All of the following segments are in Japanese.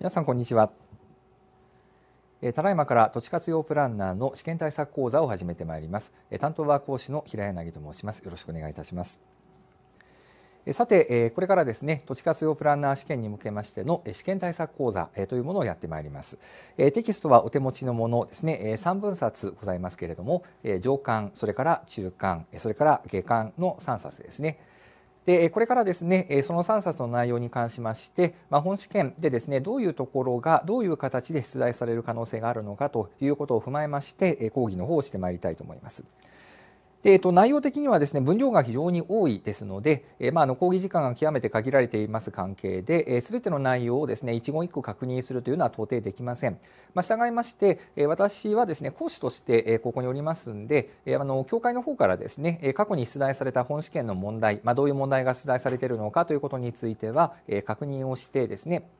皆さんこんにちはただいまから土地活用プランナーの試験対策講座を始めてまいります担当は講師の平柳と申しますよろしくお願いいたしますさてこれからですね土地活用プランナー試験に向けましての試験対策講座というものをやってまいりますテキストはお手持ちのものですね3分冊ございますけれども上巻それから中巻それから下巻の3冊ですねでこれからですねその3冊の内容に関しまして、まあ、本試験でですねどういうところがどういう形で出題される可能性があるのかということを踏まえまして講義の方をしてまいりたいと思います。でえっと、内容的にはですね分量が非常に多いですので、えまあ、の講義時間が極めて限られています関係で、えー、全ての内容をですね一言一句確認するというのは到底できません。まあ、従いまして、え私はですね講師として、えここにおりますんで、えあの教会の方からですね過去に出題された本試験の問題、まあ、どういう問題が出題されているのかということについては、え確認をしてですね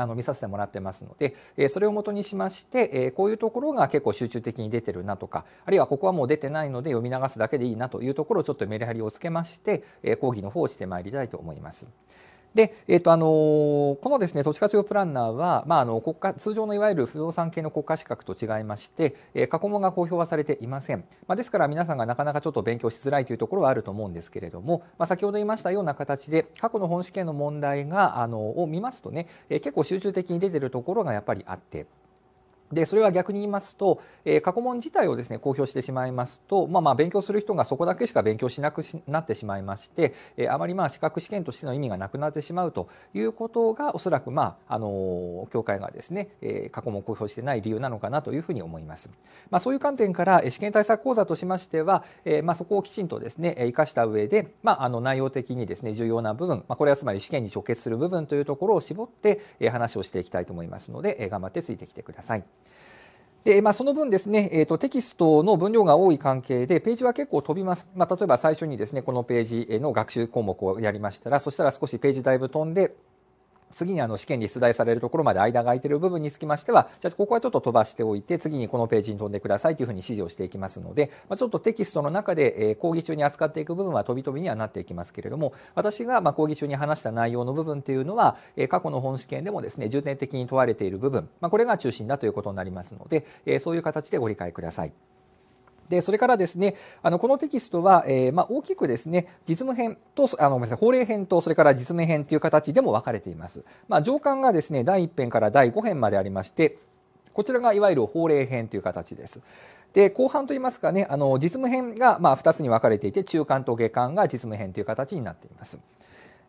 あの見させてもらってますので、えそれをもとにしまして、えこういうところが結構集中的に出てるなとかあるいはここはもう出てないので読み流すだけでいいなというところをちょっとメリハリをつけまして、え講義の方をしてまいりたいと思います。で、えーとあのこのですね土地活用プランナーは、まあ、あの国家通常のいわゆる不動産系の国家資格と違いまして、え過去問が公表はされていません、まあ、ですから皆さんがなかなかちょっと勉強しづらいというところはあると思うんですけれども、まあ、先ほど言いましたような形で過去の本試験の問題があのを見ますとね、え結構集中的に出てるところがやっぱりあって。で、それは逆に言いますと、えー、過去問自体をですね、公表してしまいますと、まあまあ勉強する人がそこだけしか勉強しなくなってしまいまして、えー、あまりまあ資格試験としての意味がなくなってしまうということが、おそらくまあ、あのー、教会がですね、えー、過去問公表してない理由なのかなというふうに思います。まあそういう観点から、試験対策講座としましては、えー、まあそこをきちんとですね、生かした上で、まああの内容的にですね、重要な部分、まあこれはつまり試験に直結する部分というところを絞って、え話をしていきたいと思いますので、えー、頑張ってついてきてください。でまあ、その分ですね、えーと、テキストの分量が多い関係で、ページは結構飛びます。まあ、例えば最初にですね、このページの学習項目をやりましたら、そしたら少しページだいぶ飛んで、次にあの試験に出題されるところまで間が空いてる部分につきましては、じゃあここはちょっと飛ばしておいて、次にこのページに飛んでくださいというふうに指示をしていきますので、まちょっとテキストの中で、え講義中に扱っていく部分は飛び飛びにはなっていきますけれども、私がま講義中に話した内容の部分というのは、え過去の本試験でもですね、重点的に問われている部分、まこれが中心だということになりますので、えそういう形でご理解ください。でそれからですねあのこのテキストは、えー、まあ、大きくですね実務編とあのごめんなさい法令編とそれから実務編という形でも分かれています。まあ、上巻がですね第1編から第5編までありましてこちらがいわゆる法令編という形です。で後半といいますかねあの実務編がま2つに分かれていて中間と下巻が実務編という形になっています。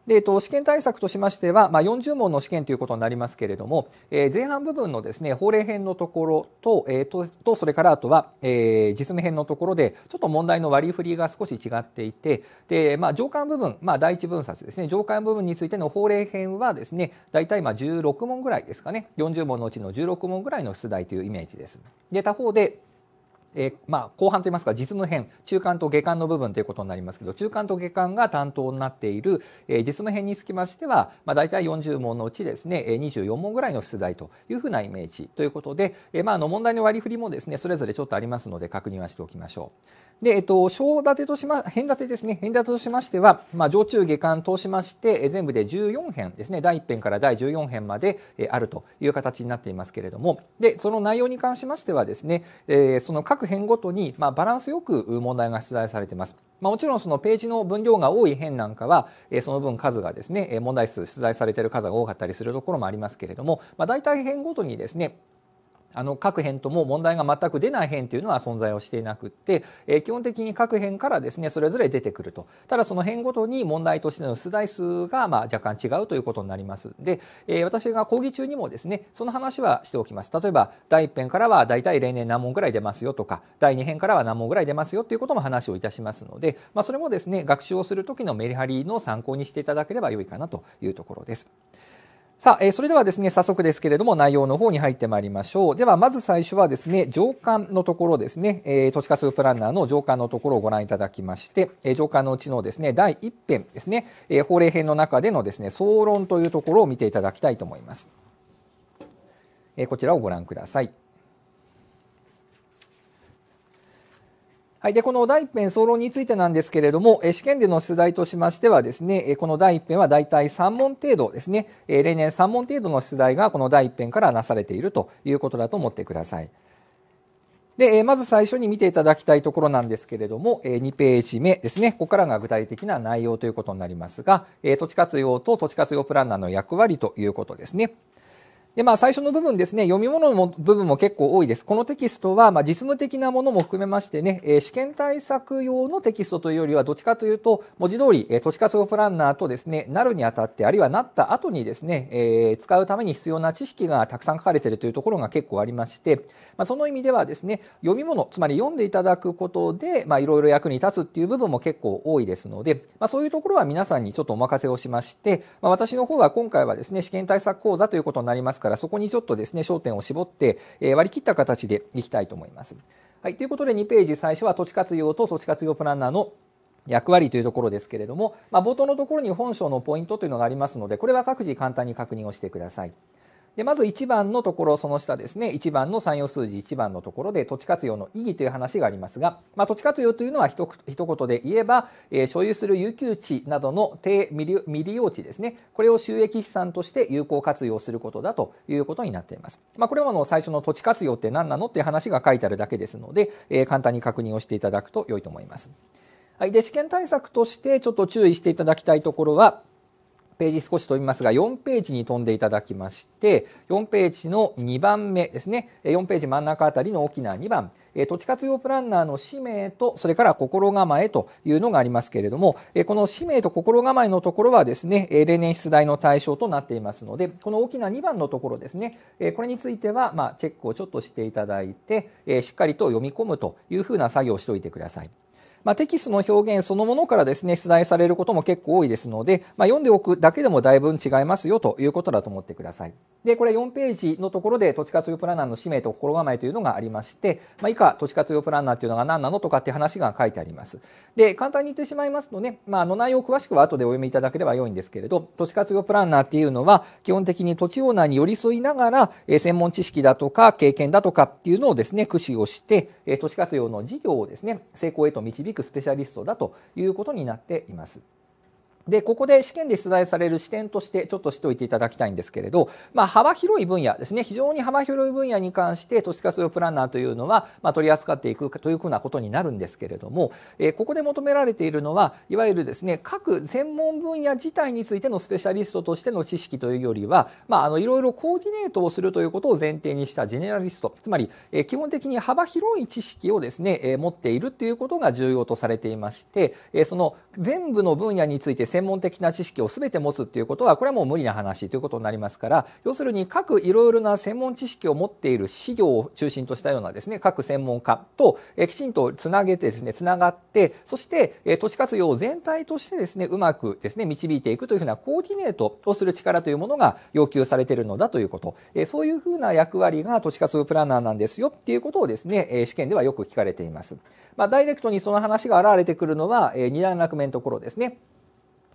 で、えっと、試験対策としましては、まあ、40問の試験ということになりますけれども、えー、前半部分のですね、法令編のところと、えー、と、とそれからあとは、えー、実務編のところで、ちょっと問題の割り振りが少し違っていて、で、まあ、上巻部分、まあ、第一分冊ですね、上巻部分についての法令編はですね、大体まあ16問ぐらいですかね、40問のうちの16問ぐらいの出題というイメージです。で、他方で、えまあ、後半といいますか実務編中間と下巻の部分ということになりますけど中間と下巻が担当になっている、え実務編につきましては、まあ、大体40問のうちですね24問ぐらいの出題というふうなイメージということで、えまあ、の問題の割り振りもですねそれぞれちょっとありますので確認はしておきましょう。で、えっと、小立てとしま、変立てですね。変立てとしましては、まあ、上中下巻通しまして、全部で14編ですね。第1編から第14編まで、あるという形になっていますけれども、で、その内容に関しましてはですね、その各編ごとに、まあ、バランスよく問題が出題されています。まあ、もちろんそのページの分量が多い編なんかは、その分数がですね、問題数出題されている数が多かったりするところもありますけれども、まあ、大体編ごとにですね、あの各辺とも問題が全く出ない辺というのは存在をしていなくって、えー、基本的に各辺からですねそれぞれ出てくるとただその辺ごとに問題としての出題数がまあ若干違うということになりますで、えー、私が講義中にもですねその話はしておきます例えば第1編からは大体例年何問ぐらい出ますよとか第2編からは何問ぐらい出ますよということも話をいたしますので、まあ、それもですね学習をする時のメリハリの参考にしていただければ良いかなというところです。さあ、えー、それではですね、早速ですけれども、内容の方に入ってまいりましょう。では、まず最初はですね、上官のところですね、えー、都市化スープランナーの上官のところをご覧いただきまして、えー、上官のうちのですね、第1編ですね、えー、法令編の中でのですね、総論というところを見ていただきたいと思います。えー、こちらをご覧ください。はい、でこの第1編総論についてなんですけれども、試験での出題としましてはですね、この第1編は大体3問程度ですね、例年3問程度の出題がこの第1編からなされているということだと思ってください。で、まず最初に見ていただきたいところなんですけれども、2ページ目ですね、ここからが具体的な内容ということになりますが、土地活用と土地活用プランナーの役割ということですね。で、まあ、最初の部分ですね、読み物の部分も結構多いです。このテキストは、まあ、実務的なものも含めましてね、え試験対策用のテキストというよりは、どっちかというと、文字通り、え都市活動プランナーとですね、なるにあたって、あるいはなった後にですね、えー、使うために必要な知識がたくさん書かれているというところが結構ありまして、まあ、その意味ではですね、読み物、つまり読んでいただくことで、まあ、いろいろ役に立つっていう部分も結構多いですので、まあ、そういうところは皆さんにちょっとお任せをしまして、まあ、私の方は今回はですね、試験対策講座ということになりますから、からそこにちょっとですね焦点を絞って、え割り切った形でいきたいと思います。はい、ということで2ページ最初は土地活用と土地活用プランナーの役割というところですけれども、まあ、冒頭のところに本省のポイントというのがありますのでこれは各自簡単に確認をしてください。でまず1番のところその下ですね1番の34数字1番のところで土地活用の意義という話がありますが、まあ、土地活用というのはひと言で言えば、えー、所有する有給地などの低未利用地ですねこれを収益資産として有効活用することだということになっています、まあ、これはの最初の土地活用って何なのっていう話が書いてあるだけですので、えー、簡単に確認をしていただくと良いと思います。はい、で試験対策としてちょっと注意していただきたいところはページ少し飛びますが、4ページに飛んでいただきまして、4ページの2番目ですね、4ページ真ん中あたりの大きな2番、土地活用プランナーの使命と、それから心構えというのがありますけれども、この使命と心構えのところはですね、例年出題の対象となっていますので、この大きな2番のところですね、これについては、まチェックをちょっとしていただいて、しっかりと読み込むというふうな作業をしておいてください。まあ、テキストの表現そのものからですね出題されることも結構多いですので、まあ、読んでおくだけでもだいぶ違いますよということだと思ってください。でこれ4ページのところで土地活用プランナーの使命と心構えというのがありまして、まあ、以下土地活用プランナーというのが何なのとかって話が書いてあります。で簡単に言ってしまいますとね、まあ、の内容を詳しくは後でお読みいただければ良いんですけれど土地活用プランナーっていうのは基本的に土地オーナーに寄り添いながら、え専門知識だとか経験だとかっていうのをですね駆使をして、え地活用の事業をですね成功へと導くくスペシャリストだということになっています。で、ここで試験で出題される視点としてちょっとしておいていただきたいんですけれど、まあ、幅広い分野ですね、非常に幅広い分野に関して都市活用プランナーというのは、まあ、取り扱っていくというふうなことになるんですけれども、えー、ここで求められているのは、いわゆるですね、各専門分野自体についてのスペシャリストとしての知識というよりは、まあ、あの、いろいろコーディネートをするということを前提にしたジェネラリスト、つまり、えー、基本的に幅広い知識をですね、えー、持っているということが重要とされていまして、えー、その全部の分野について専専門的な知識を全て持つっていうことはこれはもう無理な話ということになりますから要するに各いろいろな専門知識を持っている資料を中心としたようなですね各専門家ときちんとつなげてですねつながってそして都市活用全体としてですねうまくですね導いていくというふうなコーディネートをする力というものが要求されているのだということそういうふうな役割が都市活用プランナーなんですよっていうことをですね試験ではよく聞かれています。まあ、ダイレクトにその話が現れてくるのは2段落目のところですね。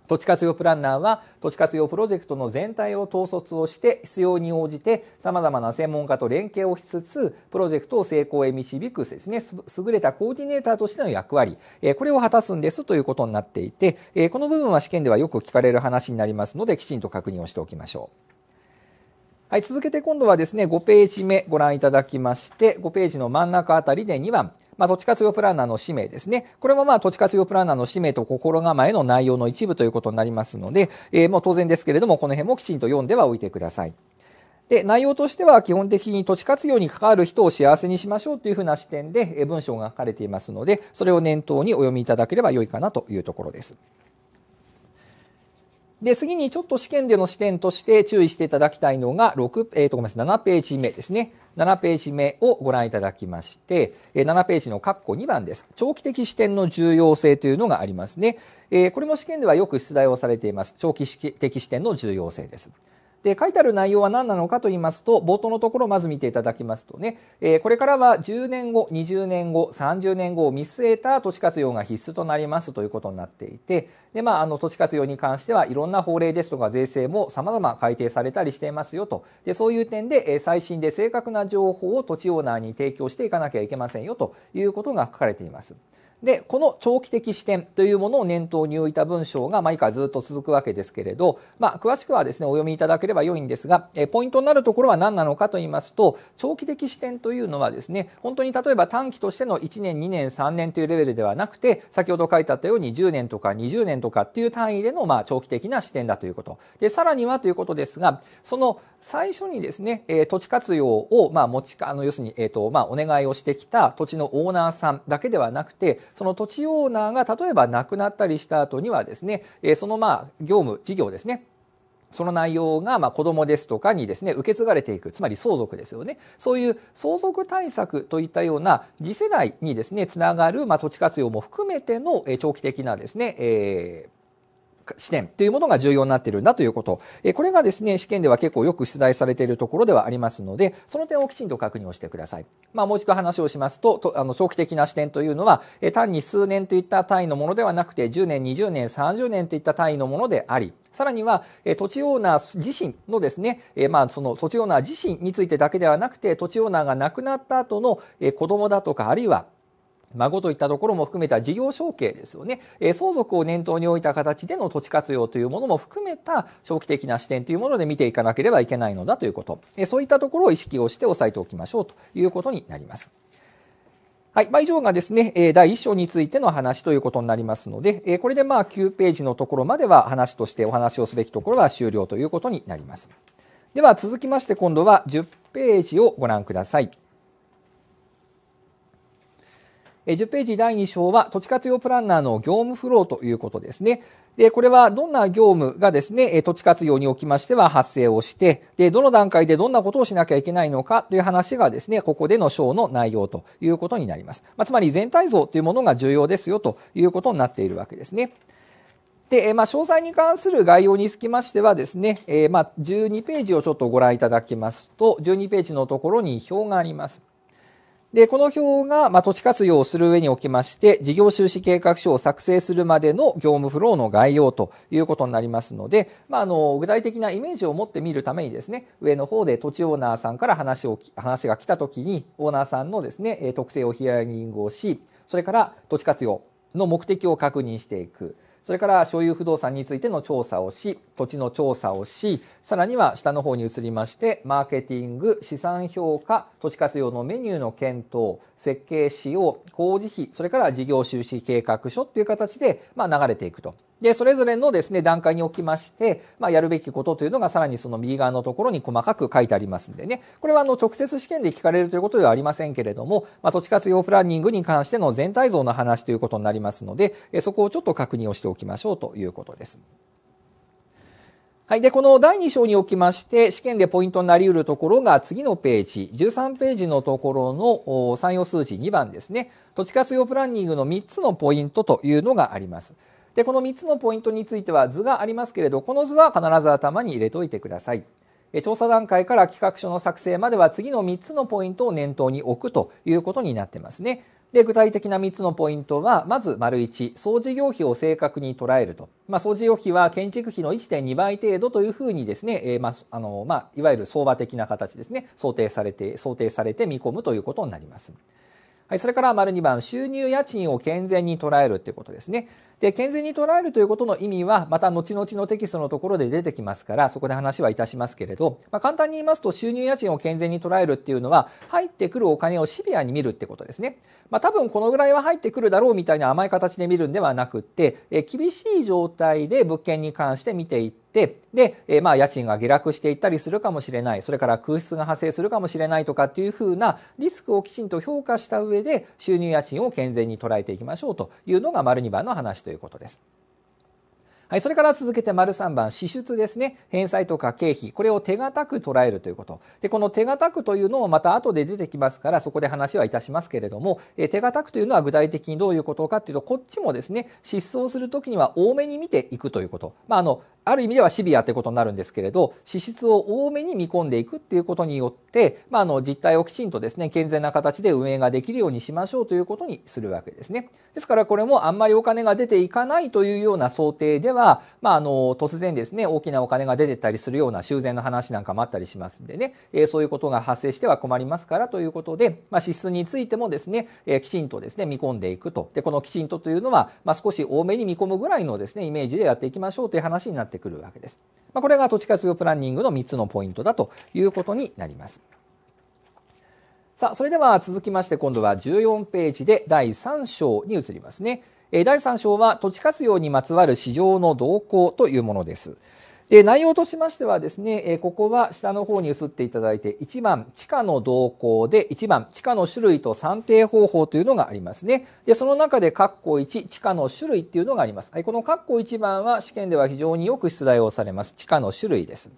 土地活用プランナーは土地活用プロジェクトの全体を統率をして必要に応じてさまざまな専門家と連携をしつつプロジェクトを成功へ導くですね優れたコーディネーターとしての役割これを果たすんですということになっていてこの部分は試験ではよく聞かれる話になりますのできちんと確認をしておきましょう。はい、続けて今度はですね、5ページ目ご覧いただきまして、5ページの真ん中あたりで2番、まあ、土地活用プランナーの使命ですね。これもまあ、土地活用プランナーの使命と心構えの内容の一部ということになりますので、えー、もう当然ですけれども、この辺もきちんと読んではおいてください。で、内容としては基本的に土地活用に関わる人を幸せにしましょうというふうな視点で文章が書かれていますので、それを念頭にお読みいただければ良いかなというところです。で、次にちょっと試験での視点として注意していただきたいのが、六えっ、ー、と、ごめんなさい、7ページ目ですね。7ページ目をご覧いただきまして、7ページの括弧2番です。長期的視点の重要性というのがありますね。これも試験ではよく出題をされています。長期的視点の重要性です。で、書いてある内容は何なのかと言いますと、冒頭のところをまず見ていただきますとね、えー、これからは10年後、20年後、30年後を見据えた土地活用が必須となりますということになっていて、で、まあ、あの、土地活用に関してはいろんな法令ですとか税制も様々改定されたりしていますよと。で、そういう点で、え最新で正確な情報を土地オーナーに提供していかなきゃいけませんよということが書かれています。でこの長期的視点というものを念頭に置いた文章が、まあ、以下ずっと続くわけですけれど、まあ、詳しくはですねお読みいただければ良いんですが、えポイントになるところは何なのかと言いますと長期的視点というのはですね本当に例えば短期としての1年2年3年というレベルではなくて先ほど書いてあったように10年とか20年とかっていう単位での、まあ、長期的な視点だということでさらにはということですがその最初にですね、え土地活用を、まあ、持ちあの要するに、えーとまあ、お願いをしてきた土地のオーナーさんだけではなくてその土地オーナーが例えば亡くなったりした後にはですね、えそのまあ業務事業ですねその内容がま子どもですとかにですね受け継がれていくつまり相続ですよねそういう相続対策といったような次世代にですねつながるま土地活用も含めての長期的なですね、え視点というものが重要になっているんだということ、えこれがですね試験では結構よく出題されているところではありますのでその点をきちんと確認をしてください、まあ、もう一度話をしますととあの長期的な視点というのは、え単に数年といった単位のものではなくて10年20年30年といった単位のものでありさらには、え土地オーナー自身のですね、えまあ、その土地オーナー自身についてだけではなくて土地オーナーが亡くなった後の、え子供だとかあるいは孫といったところも含めた事業承継ですよね、え相続を念頭に置いた形での土地活用というものも含めた長期的な視点というもので見ていかなければいけないのだということ、えそういったところを意識をして押さえておきましょうということになります。はい。まあ、以上がですね、第1章についての話ということになりますので、これでまあ9ページのところまでは話としてお話をすべきところは終了ということになります。では続きまして今度は10ページをご覧ください。10ページ第2章は土地活用プランナーの業務フローということですね。で、これはどんな業務がですね、土地活用におきましては発生をして、で、どの段階でどんなことをしなきゃいけないのかという話がですね、ここでの章の内容ということになります。まあ、つまり全体像というものが重要ですよということになっているわけですね。で、まあ、詳細に関する概要につきましてはですね、えまあ、12ページをちょっとご覧いただきますと、12ページのところに表があります。で、この表が、まあ、土地活用をする上におきまして、事業収支計画書を作成するまでの業務フローの概要ということになりますので、まあ、あの、具体的なイメージを持ってみるためにですね、上の方で土地オーナーさんから話を、話が来た時に、オーナーさんのですね、特性をヒアリングをし、それから土地活用の目的を確認していく。それから所有不動産についての調査をし、土地の調査をし、さらには下の方に移りまして、マーケティング、資産評価、土地活用のメニューの検討、設計使用、工事費、それから事業収支計画書っていう形で、まあ、流れていくとで、それぞれのですね、段階におきまして、まあ、やるべきことというのがさらにその右側のところに細かく書いてありますんでね、これはあの直接試験で聞かれるということではありませんけれども、まあ、土地活用プランニングに関しての全体像の話ということになりますので、そこをちょっと確認をしておきましょうということです。はい。で、この第2章におきまして、試験でポイントになり得るところが次のページ、13ページのところの3用数字2番ですね。土地活用プランニングの3つのポイントというのがあります。でこの3つのポイントについては図がありますけれどこの図は必ず頭に入れておいてください。調査段階から企画書の作成までは次の3つのポイントを念頭に置くということになってますね。で具体的な3つのポイントはまず丸1総事業費を正確に捉えると、まあ、総事業費は建築費の1.2倍程度というふうにですね、えー、まああのまあ、いわゆる相場的な形ですね想定されて想定されて見込むということになります。はい、それから丸2番収入家賃を健全に捉えるということですね。で健全に捉えるということの意味はまた後々のテキストのところで出てきますからそこで話はいたしますけれど、まあ、簡単に言いますと収入家賃を健全に捉えるっていうのは入ってくるお金をシビアに見るってことですね、まあ、多分このぐらいは入ってくるだろうみたいな甘い形で見るんではなくってえ厳しい状態で物件に関して見ていってで、えまあ、家賃が下落していったりするかもしれない、それから空室が発生するかもしれないとかっていうふうなリスクをきちんと評価した上で、収入家賃を健全に捉えていきましょうというのが、丸2番の話ということです。はい、それから続けて丸3番、支出ですね。返済とか経費。これを手堅く捉えるということ。で、この手堅くというのもまた後で出てきますから、そこで話はいたしますけれども、え手堅くというのは具体的にどういうことかっていうと、こっちもですね、失踪するときには多めに見ていくということ。まあ、あの、ある意味ではシビアってことになるんですけれど、支出を多めに見込んでいくっていうことによって、まあ、あの、実態をきちんとですね、健全な形で運営ができるようにしましょうということにするわけですね。ですからこれもあんまりお金が出ていかないというような想定ではは、まあ、あの突然ですね大きなお金が出てったりするような修繕の話なんかもあったりしますんでね、えそういうことが発生しては困りますからということで、まあ、支出についてもですね、えきちんとですね見込んでいくとでこのきちんとというのは、まあ、少し多めに見込むぐらいのですねイメージでやっていきましょうという話になってくるわけです。まあ、これが土地活用プランニングの3つのポイントだということになります。さあ、それでは続きまして今度は14ページで第3章に移りますね。え第3章は土地活用にまつわる市場の動向というものです。で内容としましてはですね、えここは下の方に移っていただいて1番地下の動向で1番地下の種類と算定方法というのがありますねでその中で括弧1地下の種類っていうのがあります、はい、この括弧1番は試験では非常によく出題をされます地下の種類です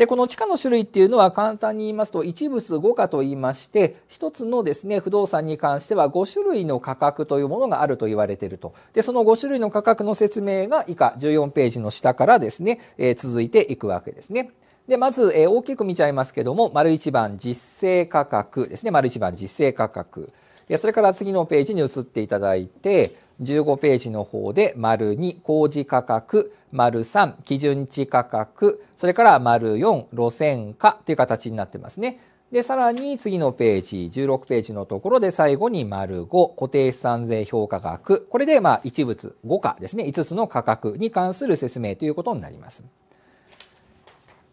で、この地価の種類っていうのは簡単に言いますと、一物5価と言いまして、一つのですね、不動産に関しては5種類の価格というものがあると言われていると。で、その5種類の価格の説明が以下、14ページの下からですね、えー、続いていくわけですね。で、まず、えー、大きく見ちゃいますけども、丸1番実勢価格ですね。丸1番実勢価格。それから次のページに移っていただいて、15ページの方で、丸2、工事価格。丸3、基準値価格、それから丸4、路線価という形になってますね。で、さらに次のページ、16ページのところで最後に丸5、固定資産税評価額。これで、まあ、一物5価ですね、5つの価格に関する説明ということになります。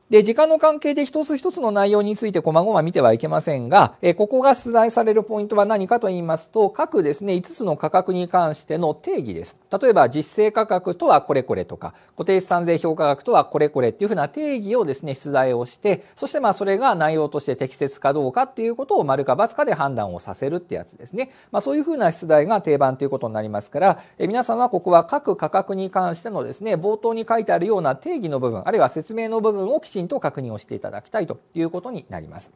で時間の関係で一つ一つの内容について細々見てはいけませんが、えここが出題されるポイントは何かと言いますと各ですね5つの価格に関しての定義です例えば実勢価格とはこれこれとか固定資産税評価額とはこれこれっていうふうな定義をですね出題をしてそしてまあそれが内容として適切かどうかっていうことを丸か×かで判断をさせるってやつですね、まあ、そういうふうな出題が定番ということになりますから、え皆さんはここは各価格に関してのですね冒頭に書いてあるような定義の部分あるいは説明の部分をきちきちんと確認をしていただきたいということになります。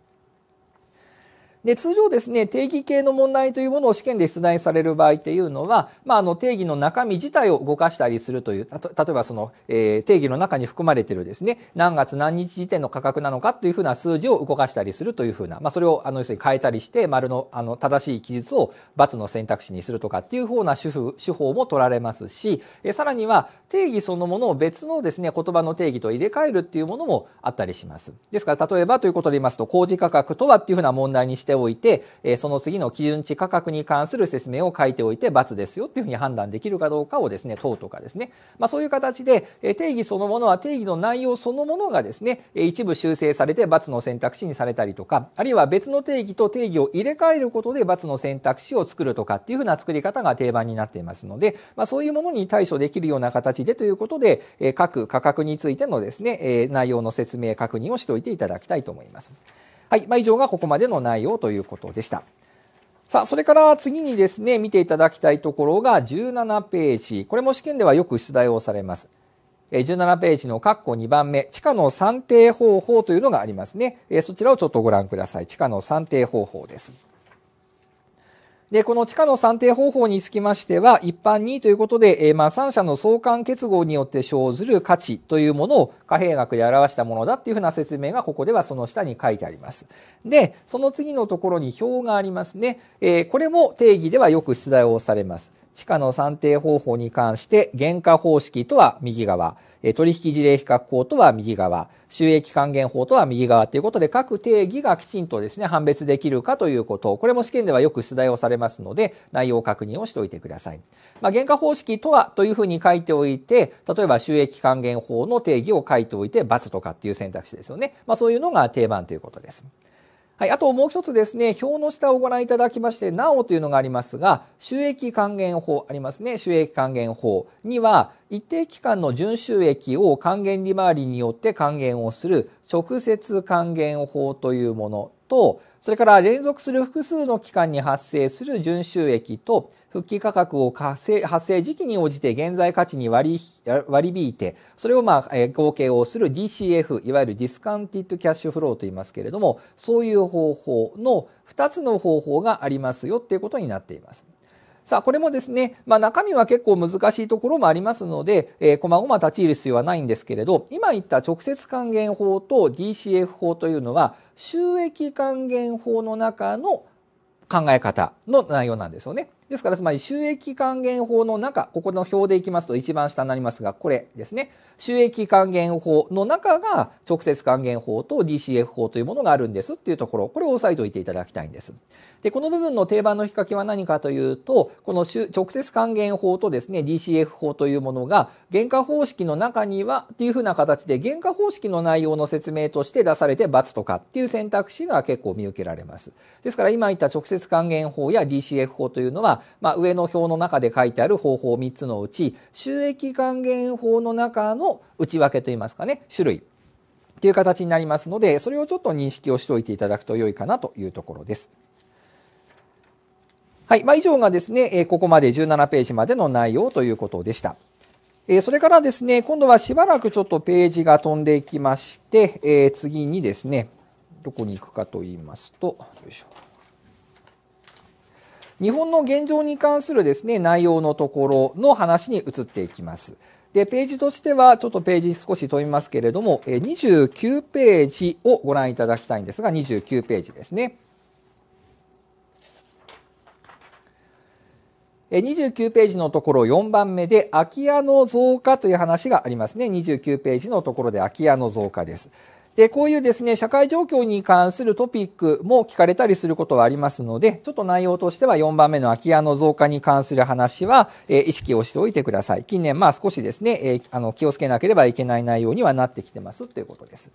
で通常ですね定義系の問題というものを試験で出題される場合っていうのは、まあ、あの定義の中身自体を動かしたりするという例えばその、えー、定義の中に含まれてるですね何月何日時点の価格なのかというふうな数字を動かしたりするというふうな、まあ、それをあの要するに変えたりして丸のあの正しい記述を×の選択肢にするとかっていうふうな手手法も取られますし、えさらには定義そのものを別のですね言葉の定義と入れ替えるっていうものもあったりします。ですから例えばということで言いますと工事価格とはっていうふうな問題にしてておいて、えその次の基準値価格に関する説明を書いておいて×ですよっていうふうに判断できるかどうかをですね、等とかですね、まあ、そういう形で、え定義そのものは定義の内容そのものがですね、一部修正されて×の選択肢にされたりとか、あるいは別の定義と定義を入れ替えることで×の選択肢を作るとかっていうふうな作り方が定番になっていますので、まあ、そういうものに対処できるような形でということで、え各価格についてのですね、え内容の説明確認をしておいていただきたいと思います。はい。まあ、以上がここまでの内容ということでした。さあ、それから次にですね、見ていただきたいところが17ページ。これも試験ではよく出題をされます。17ページの括弧2番目、地下の算定方法というのがありますね。そちらをちょっとご覧ください。地下の算定方法です。で、この地下の算定方法につきましては、一般にということで、えー、まあ、3社の相関結合によって生ずる価値というものを貨幣額で表したものだっていうふうな説明が、ここではその下に書いてあります。で、その次のところに表がありますね。えー、これも定義ではよく出題をされます。地価の算定方法に関して原価方式とは右側、取引事例比較法とは右側、収益還元法とは右側ということで各定義がきちんとですね、判別できるかということ、これも試験ではよく出題をされますので、内容を確認をしておいてください。まあ、原価方式とはというふうに書いておいて、例えば収益還元法の定義を書いておいて、×とかっていう選択肢ですよね。まあ、そういうのが定番ということです。はい、あともう一つですね、表の下をご覧いただきまして、なおというのがありますが、収益還元法ありますね、収益還元法には、一定期間の純収益を還元利回りによって還元をする直接還元法というものと、それから連続する複数の期間に発生する純収益と、復帰価格を発生時期に応じて現在価値に割り引いて、それをまあ、え合計をする DCF、いわゆるディスカウンティッドキャッシュフローと言いますけれども、そういう方法の2つの方法がありますよっていうことになっています。さあこれもですね、まあ、中身は結構難しいところもありますので、えー、細々立ち入る必要はないんですけれど今言った直接還元法と DCF 法というのは収益還元法の中の考え方の内容なんですよね。ですからつまり収益還元法の中ここの表でいきますと一番下になりますがこれですね収益還元法の中が直接還元法と DCF 法というものがあるんですっていうところこれを押さえておいていただきたいんです。でこの部分の定番の引っ掛けは何かというとこの直接還元法とですね DCF 法というものが原価方式の中にはっていうふうな形で原価方式の内容の説明として出されて×とかっていう選択肢が結構見受けられます。ですから今言った直接還元法や DCF 法というのはまあ、上の表の中で書いてある方法3つのうち収益還元法の中の内訳といいますかね種類っていう形になりますのでそれをちょっと認識をしておいていただくと良いかなというところです。はいまあ、以上がですねここまで17ページまでの内容ということでした。えそれからですね、今度はしばらくちょっとページが飛んでいきまして、え次にですね、どこに行くかと言いますと、よいしょ。日本の現状に関するですね、内容のところの話に移っていきます。で、ページとしては、ちょっとページ少し飛びますけれども、29ページをご覧いただきたいんですが、29ページですね。29ページのところ4番目で空き家の増加という話がありますね。29ページのところで空き家の増加です。で、こういうですね、社会状況に関するトピックも聞かれたりすることはありますので、ちょっと内容としては4番目の空き家の増加に関する話は、えー、意識をしておいてください。近年、まあ少しですね、えー、あの気をつけなければいけない内容にはなってきてますということです。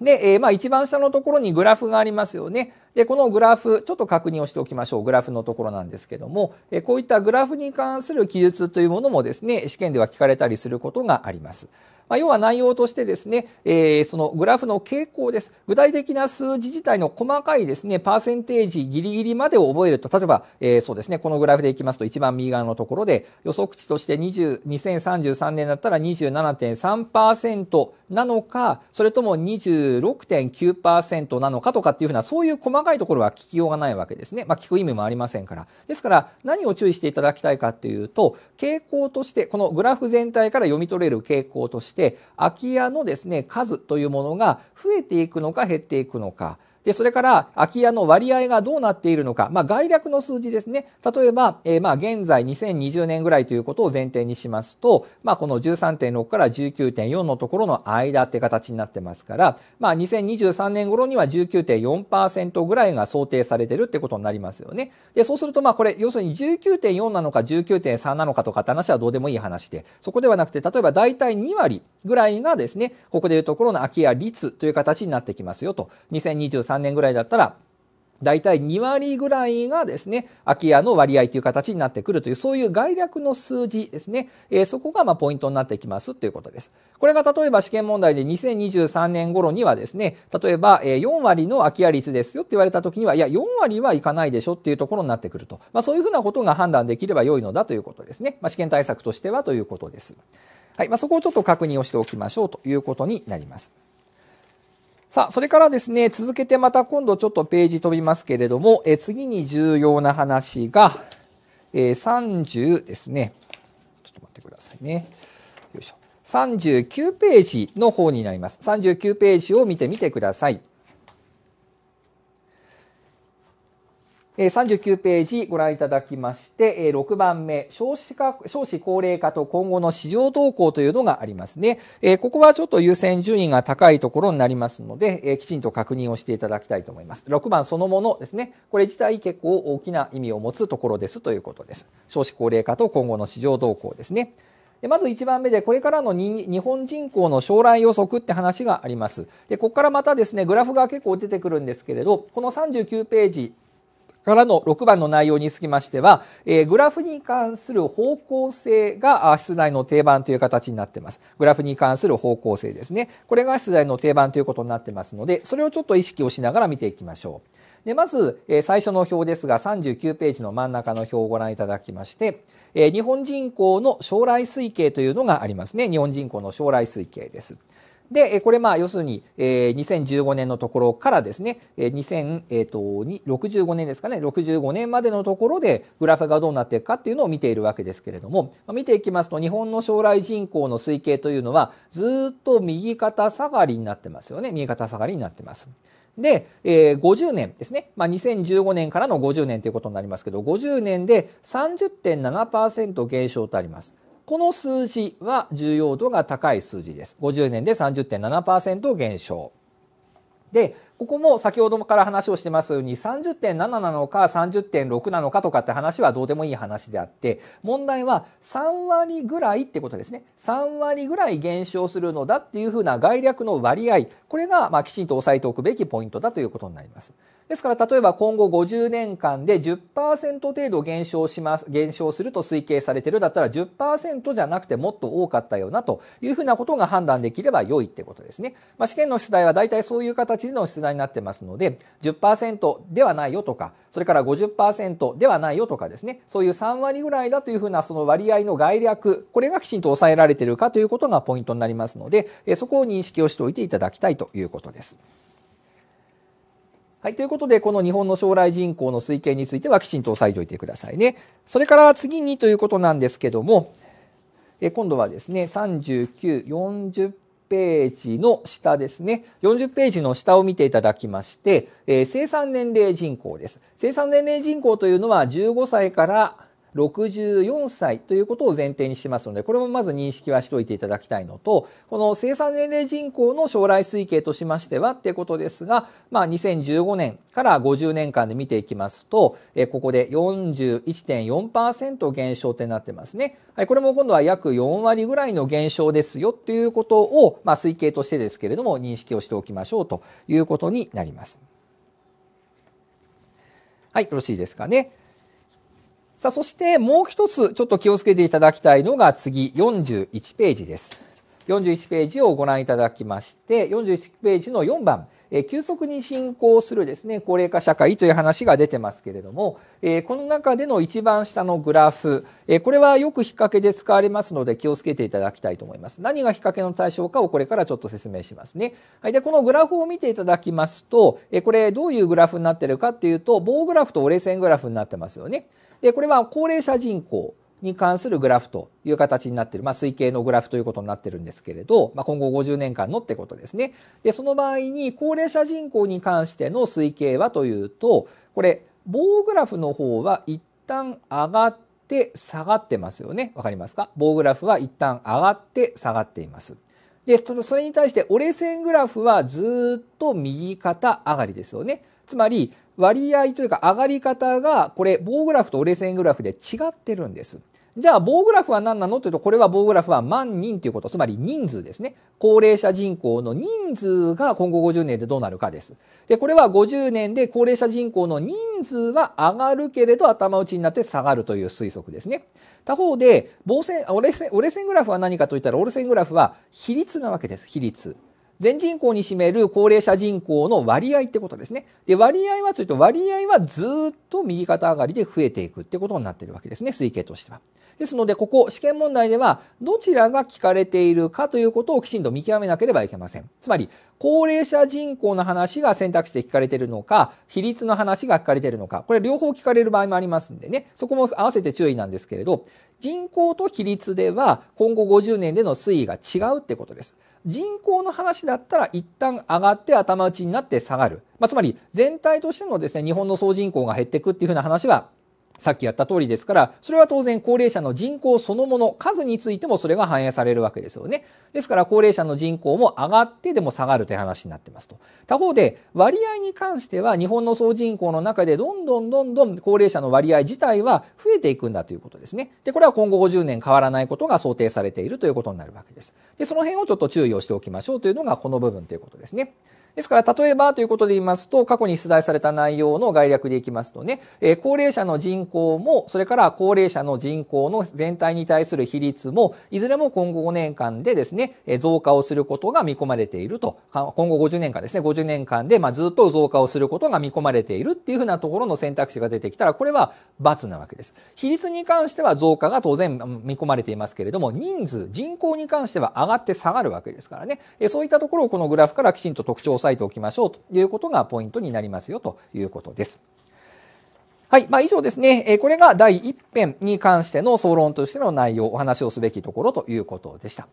で、えー、まあ一番下のところにグラフがありますよね。で、このグラフ、ちょっと確認をしておきましょう。グラフのところなんですけども、えこういったグラフに関する記述というものもですね、試験では聞かれたりすることがあります。まあ、要は内容としてですね、えー、そのグラフの傾向です。具体的な数字自体の細かいですね、パーセンテージギリギリまでを覚えると、例えば、えー、そうですね、このグラフでいきますと一番右側のところで、予測値として20 2033年だったら27.3%なのか、それとも26.9%なのかとかっていうふうな、そういう細かいところは聞きようがないわけですね。まあ、聞く意味もありませんから。ですから、何を注意していただきたいかというと、傾向として、このグラフ全体から読み取れる傾向として、して空き家のですね数というものが増えていくのか減っていくのかで、それから、空き家の割合がどうなっているのか、まあ、概略の数字ですね。例えば、えー、まあ、現在2020年ぐらいということを前提にしますと、まあ、この13.6から19.4のところの間って形になってますから、まあ、2023年頃には19.4%ぐらいが想定されてるってことになりますよね。で、そうすると、まあ、これ、要するに19.4なのか19.3なのかとかって話はどうでもいい話で、そこではなくて、例えば大体2割ぐらいがですね、ここでいうところの空き家率という形になってきますよと。2023 3年ぐらいだったら大体2割ぐらいがですね、空き家の割合という形になってくるという、そういう概略の数字ですね。えー、そこがまポイントになってきますということです。これが例えば試験問題で2023年頃にはですね、例えば4割の空き家率ですよって言われた時には、いや、4割はいかないでしょっていうところになってくると。まあ、そういうふうなことが判断できれば良いのだということですね。まあ、試験対策としてはということです。はい。まあ、そこをちょっと確認をしておきましょうということになります。さあ、それからですね、続けてまた今度ちょっとページ飛びますけれども、え次に重要な話が、え30ですね。ちょっと待ってくださいね。よいしょ。39ページの方になります。39ページを見てみてください。39ページご覧いただきまして、6番目、少子化、少子高齢化と今後の市場動向というのがありますね。ここはちょっと優先順位が高いところになりますので、きちんと確認をしていただきたいと思います。6番そのものですね。これ自体結構大きな意味を持つところですということです。少子高齢化と今後の市場動向ですね。でまず1番目で、これからの日本人口の将来予測って話があります。で、ここからまたですね、グラフが結構出てくるんですけれど、この39ページ、からの6番の内容につきましては、えー、グラフに関する方向性が出題の定番という形になっています。グラフに関する方向性ですね。これが出題の定番ということになってますので、それをちょっと意識をしながら見ていきましょう。でまず、えー、最初の表ですが、39ページの真ん中の表をご覧いただきまして、えー、日本人口の将来推計というのがありますね。日本人口の将来推計です。で、これまあ要するに、えー、2015年のところからですね、2065年ですかね、65年までのところでグラフがどうなっていくかっていうのを見ているわけですけれども、見ていきますと日本の将来人口の推計というのはずっと右肩下がりになってますよね。右肩下がりになってます。で、えー、50年ですね。まあ、2015年からの50年ということになりますけど、50年で30.7%減少とあります。この数字は重要度が高い数字です。50年で30.7%減少。で、ここも先ほどから話をしてますように30.7なのか30.6なのかとかって話はどうでもいい話であって問題は3割ぐらいってことですね3割ぐらい減少するのだっていうふうな概略の割合これがまきちんと押さえておくべきポイントだということになります。ですから例えば今後50年間で10%程度減少します、減少すると推計されているだったら10%じゃなくてもっと多かったよなというふうなことが判断できれば良いってことですね。まあ、試験の出題は大体そういう形での出題になってますので10%ではないよとか、それから50%ではないよとかですね、そういう3割ぐらいだというふうなその割合の概略、これがきちんと抑えられているかということがポイントになりますので、そこを認識をしておいていただきたいということです。はい、ということで、この日本の将来人口の推計についてはきちんと押さえておいてくださいね。それから次にということなんですけども、え今度はですね、39、40ページの下ですね。40ページの下を見ていただきまして、えー、生産年齢人口です。生産年齢人口というのは15歳から64歳ということを前提にしますので、これもまず認識はしておいていただきたいのと、この生産年齢人口の将来推計としましてはってことですが、まあ、2015年から50年間で見ていきますと、えここで41.4%減少ってなってますね。はい、これも今度は約4割ぐらいの減少ですよっていうことを、まあ、推計としてですけれども、認識をしておきましょうということになります。はい、よろしいですかね。さあ、そしてもう一つちょっと気をつけていただきたいのが次41ページです。41ページをご覧いただきまして、41ページの4番、え急速に進行するですね、高齢化社会という話が出てますけれども、えこの中での一番下のグラフ、えこれはよく引っ掛けで使われますので気をつけていただきたいと思います。何が引っ掛けの対象かをこれからちょっと説明しますね。はい、で、このグラフを見ていただきますと、えこれどういうグラフになってるかっていうと、棒グラフと折れ線グラフになってますよね。でこれは高齢者人口に関するグラフという形になっている、まあ、推計のグラフということになってるんですけれど、まあ、今後50年間のってことですね。でその場合に高齢者人口に関しての推計はというとこれ棒グラフの方は一旦上がって下がってますよね。わかりますか棒グラフは一旦上がって下がっています。でそれに対して折れ線グラフはずっと右肩上がりですよね。つまり割合というか上がり方が、これ棒グラフと折れ線グラフで違ってるんです。じゃあ棒グラフは何なのというと、これは棒グラフは万人ということ、つまり人数ですね。高齢者人口の人数が今後50年でどうなるかです。で、これは50年で高齢者人口の人数は上がるけれど頭打ちになって下がるという推測ですね。他方で、棒線、折れ線、折れ線グラフは何かといったら、折れ線グラフは比率なわけです。比率。全人口に占める高齢者人口の割合ってことですね。で、割合はというと、割合はずっと右肩上がりで増えていくってことになってるわけですね、推計としては。ですので、ここ、試験問題では、どちらが聞かれているかということをきちんと見極めなければいけません。つまり、高齢者人口の話が選択肢で聞かれているのか、比率の話が聞かれているのか、これ両方聞かれる場合もありますんでね、そこも合わせて注意なんですけれど、人口と比率では、今後50年での推移が違うってことです。人口の話だったら一旦上がって頭打ちになって下がる。まあ、つまり全体としてのですね、日本の総人口が減っていくっていうふうな話はさっきやった通りですから、それは当然高齢者の人口そのもの、数についてもそれが反映されるわけですよね。ですから高齢者の人口も上がってでも下がるという話になってますと。他方で割合に関しては日本の総人口の中でどんどんどんどん高齢者の割合自体は増えていくんだということですね。で、これは今後50年変わらないことが想定されているということになるわけです。で、その辺をちょっと注意をしておきましょうというのがこの部分ということですね。ですから、例えばということで言いますと、過去に出題された内容の概略でいきますとね、え高齢者の人口も、それから高齢者の人口の全体に対する比率も、いずれも今後5年間でですね、増加をすることが見込まれていると。今後50年間ですね、50年間で、まずっと増加をすることが見込まれているっていうふうなところの選択肢が出てきたら、これは×なわけです。比率に関しては増加が当然見込まれていますけれども、人数、人口に関しては上がって下がるわけですからね、そういったところをこのグラフからきちんと特徴をさえておきましょうということがポイントになりますよということです。はい。まあ、以上ですね。えこれが第1編に関しての総論としての内容、お話をすべきところということでした。